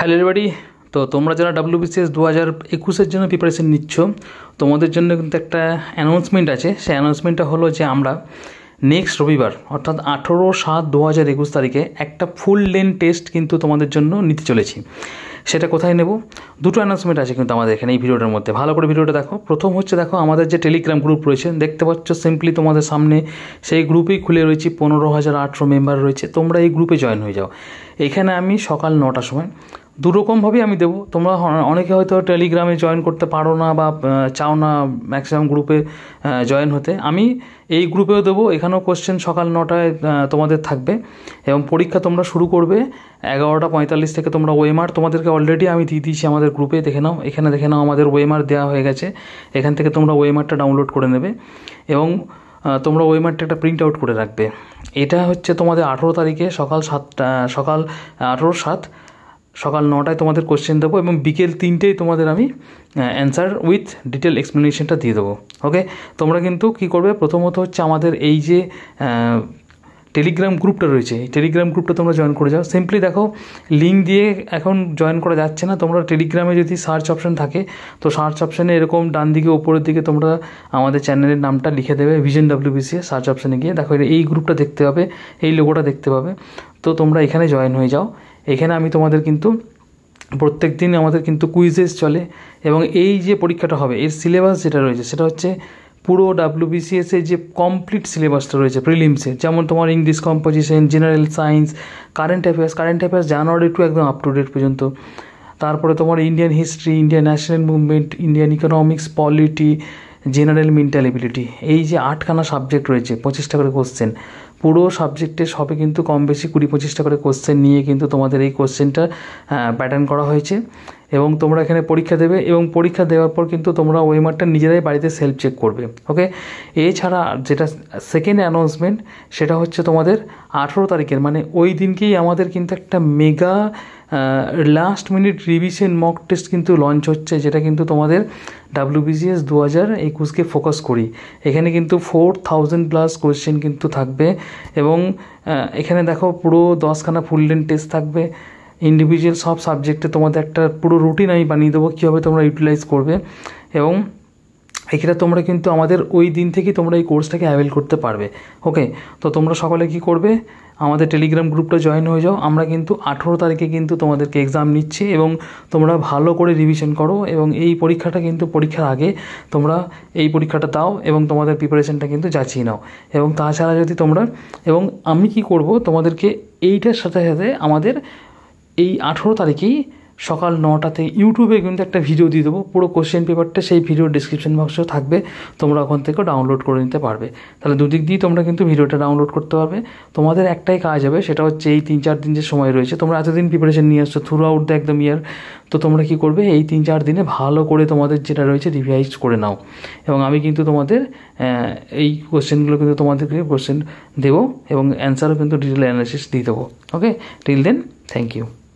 hello every তো তোমরা যারা বিসিএস দু হাজার একুশের জন্য প্রিপারেশন নিচ্ছ তোমাদের জন্য কিন্তু একটা অ্যানাউন্সমেন্ট আছে সেই অ্যানাউন্সমেন্টটা হলো যে আমরা নেক্সট রবিবার অর্থাৎ আঠেরো সাত দু হাজার একুশ তারিখে একটা ফুল লেন টেস্ট কিন্তু তোমাদের জন্য নিতে চলেছি সেটা কোথায় নেব দুটো অ্যানাউন্সমেন্ট আছে কিন্তু আমাদের এখানে এই ভিডিওটার মধ্যে ভালো করে ভিডিওটা দেখো প্রথম হচ্ছে দেখো আমাদের যে টেলিগ্রাম গ্রুপ রয়েছে দেখতে পাচ্ছ সিম্পলি তোমাদের সামনে সেই গ্রুপেই খুলে রয়েছে পনেরো হাজার আটশো মেম্বার রয়েছে তোমরা এই গ্রুপে জয়েন হয়ে যাও এখানে আমি সকাল নটার সময় দুরকমভাবেই আমি দেবো তোমরা অনেকে হয়তো টেলিগ্রামে জয়েন করতে পারো না বা চাও না ম্যাক্সিমাম গ্রুপে জয়েন হতে আমি এই গ্রুপেও দেবো এখানেও কোশ্চেন সকাল নটায় তোমাদের থাকবে এবং পরীক্ষা তোমরা শুরু করবে এগারোটা পঁয়তাল্লিশ থেকে তোমরা ওয়েমার তোমাদেরকে অলরেডি আমি দিয়ে দিয়েছি আমাদের গ্রুপে দেখে নাও এখানে দেখে নাও আমাদের ওয়েমার দেওয়া হয়ে গেছে এখান থেকে তোমরা ওয়েমারটা ডাউনলোড করে নেবে এবং তোমরা ওয়েমারটা একটা প্রিন্ট আউট করে রাখবে এটা হচ্ছে তোমাদের আঠেরো তারিখে সকাল সাতটা সকাল আঠেরো সাত সকাল নটায় তোমাদের কোশ্চেন দেবো এবং বিকেল তিনটেই তোমাদের আমি অ্যান্সার উইথ ডিটেল এক্সপ্লেনেশনটা দিয়ে দেবো ওকে তোমরা কিন্তু কি করবে প্রথমত হচ্ছে আমাদের এই যে টেলিগ্রাম গ্রুপটা রয়েছে এই টেলিগ্রাম গ্রুপটা তোমরা জয়েন করে যাও সিম্পলি দেখো লিঙ্ক দিয়ে এখন জয়েন করা যাচ্ছে না তোমরা টেলিগ্রামে যদি সার্চ অপশন থাকে তো সার্চ অপশানে এরকম ডান দিকে ওপরের দিকে তোমরা আমাদের চ্যানেলের নামটা লিখে দেবে ভিজন ডাব্লিউবিসিএ সার্চ অপশানে গিয়ে দেখো এই গ্রুপটা দেখতে পাবে এই লোগোটা দেখতে পাবে তো তোমরা এখানে জয়েন হয়ে যাও এখানে আমি তোমাদের কিন্তু প্রত্যেক দিন আমাদের কিন্তু কুইজেস চলে এবং এই যে পরীক্ষাটা হবে এর সিলেবাস যেটা রয়েছে সেটা হচ্ছে পুরো ডাব্লিউবিসিএসের যে কমপ্লিট সিলেবাসটা রয়েছে প্রিলিমসের যেমন তোমার English composition general science current affairs current affairs January to একদম আপ টু ডেট পর্যন্ত তারপরে তোমার Indian history Indian national movement Indian economics polity general mental ability এই যে আটখানা সাবজেক্ট রয়েছে পঁচিশটা করে কোশ্চেন পুরো সাবজেক্টে সবে কিন্তু কম বেশি কুড়ি পঁচিশটা করে কোশ্চেন নিয়ে কিন্তু তোমাদের এই কোশ্চেনটা প্যাটার্ন করা হয়েছে এবং তোমরা এখানে পরীক্ষা দেবে এবং পরীক্ষা দেওয়ার পর কিন্তু তোমরা ওই মারটা নিজেরাই বাড়িতে সেলফ চেক করবে ওকে এছাড়া যেটা সেকেন্ড অ্যানাউন্সমেন্ট সেটা হচ্ছে তোমাদের আঠেরো তারিখের মানে ওই দিনকেই আমাদের কিন্তু একটা mega last minute revision mock test কিন্তু লঞ্চ হচ্ছে যেটা কিন্তু তোমাদের ডাব্লিউবিসিএস দু হাজার একুশকে ফোকাস করি এখানে কিন্তু ফোর থাউজেন্ড প্লাস কোয়েশ্চেন কিন্তু থাকবে এবং এখানে দেখো পুরো দশখানা ফুল লেন টেস্ট থাকবে ইন্ডিভিজুয়াল সব সাবজেক্টে তোমাদের একটা পুরো রুটিন আমি বানিয়ে দেবো কীভাবে তোমরা ইউটিলাইজ করবে এবং এক্ষেত্রে তোমরা কিন্তু আমাদের ওই দিন থেকেই তোমরা এই কোর্সটাকে অ্যাভেল করতে পারবে ওকে তো তোমরা সকলে কি করবে আমাদের টেলিগ্রাম গ্রুপটা জয়েন হয়ে যাও আমরা কিন্তু আঠেরো তারিখে কিন্তু তোমাদেরকে এক্সাম নিচ্ছি এবং তোমরা ভালো করে রিভিশন করো এবং এই পরীক্ষাটা কিন্তু পরীক্ষার আগে তোমরা এই পরীক্ষাটা দাও এবং তোমাদের প্রিপারেশনটা কিন্তু যাচিয়ে নাও এবং তাছাড়া যদি তোমরা এবং আমি কি করব তোমাদেরকে এইটার সাথে সাথে আমাদের এই আঠেরো তারিখেই সকাল নটাতে ইউটিউবে কিন্তু একটা ভিডিও দিয়ে দেবো পুরো কোশ্চেন পেপারটা সেই ভিডিও ডিসক্রিপশন বক্সেও থাকবে তোমরা ওখান থেকেও ডাউনলোড করে নিতে পারবে তাহলে দুদিক দিয়ে তোমরা কিন্তু ভিডিওটা ডাউনলোড করতে পারবে তোমাদের একটাই কাজ হবে সেটা হচ্ছে এই তিন চার দিন যে সময় রয়েছে তোমরা এতদিন প্রিপারেশন নিয়ে আসছো থ্রু আউট দ্য একদম ইয়ার তো তোমরা কি করবে এই তিন চার দিনে ভালো করে তোমাদের যেটা রয়েছে রিভাইজ করে নাও এবং আমি কিন্তু তোমাদের এই কোশ্চেনগুলো কিন্তু তোমাদেরকে কোশ্চেন দেবো এবং অ্যান্সারও কিন্তু ডিটেল অ্যানালিসিস দিয়ে দেবো okay till then thank you